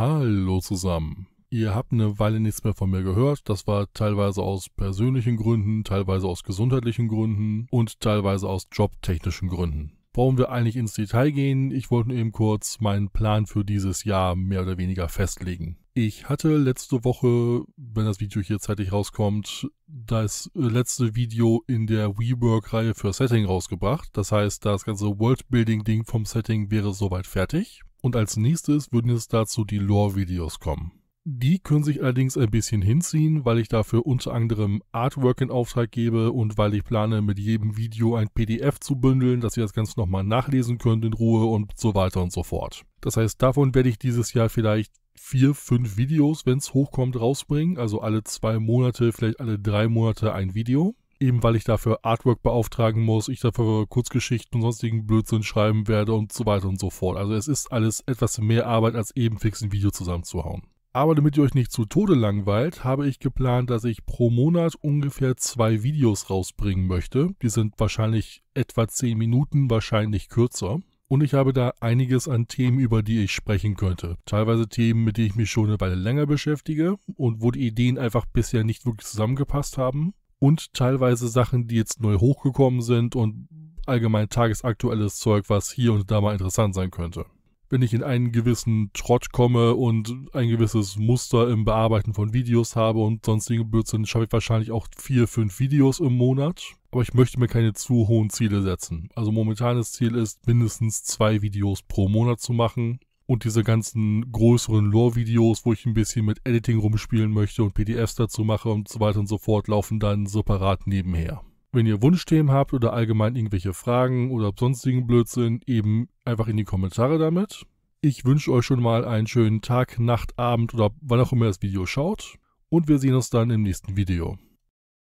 Hallo zusammen. Ihr habt eine Weile nichts mehr von mir gehört. Das war teilweise aus persönlichen Gründen, teilweise aus gesundheitlichen Gründen und teilweise aus jobtechnischen Gründen. Warum wir eigentlich ins Detail gehen, ich wollte nur eben kurz meinen Plan für dieses Jahr mehr oder weniger festlegen. Ich hatte letzte Woche, wenn das Video hier zeitig rauskommt, das letzte Video in der WeWork-Reihe für Setting rausgebracht. Das heißt, das ganze Worldbuilding-Ding vom Setting wäre soweit fertig. Und als nächstes würden jetzt dazu die Lore-Videos kommen. Die können sich allerdings ein bisschen hinziehen, weil ich dafür unter anderem Artwork in Auftrag gebe und weil ich plane, mit jedem Video ein PDF zu bündeln, dass ihr das Ganze nochmal nachlesen könnt in Ruhe und so weiter und so fort. Das heißt, davon werde ich dieses Jahr vielleicht vier, fünf Videos, wenn es hochkommt, rausbringen. Also alle zwei Monate, vielleicht alle drei Monate ein Video eben weil ich dafür Artwork beauftragen muss, ich dafür Kurzgeschichten und sonstigen Blödsinn schreiben werde und so weiter und so fort. Also es ist alles etwas mehr Arbeit, als eben fix ein Video zusammenzuhauen. Aber damit ihr euch nicht zu Tode langweilt, habe ich geplant, dass ich pro Monat ungefähr zwei Videos rausbringen möchte. Die sind wahrscheinlich etwa 10 Minuten, wahrscheinlich kürzer. Und ich habe da einiges an Themen, über die ich sprechen könnte. Teilweise Themen, mit denen ich mich schon eine Weile länger beschäftige und wo die Ideen einfach bisher nicht wirklich zusammengepasst haben und teilweise Sachen, die jetzt neu hochgekommen sind und allgemein tagesaktuelles Zeug, was hier und da mal interessant sein könnte. Wenn ich in einen gewissen Trott komme und ein gewisses Muster im Bearbeiten von Videos habe und sonstigen Blödsinn, schaffe ich wahrscheinlich auch vier, fünf Videos im Monat. Aber ich möchte mir keine zu hohen Ziele setzen. Also momentanes Ziel ist, mindestens zwei Videos pro Monat zu machen und diese ganzen größeren Lore-Videos, wo ich ein bisschen mit Editing rumspielen möchte und PDFs dazu mache und so weiter und so fort, laufen dann separat nebenher. Wenn ihr Wunschthemen habt oder allgemein irgendwelche Fragen oder sonstigen Blödsinn, eben einfach in die Kommentare damit. Ich wünsche euch schon mal einen schönen Tag, Nacht, Abend oder wann auch immer ihr das Video schaut. Und wir sehen uns dann im nächsten Video.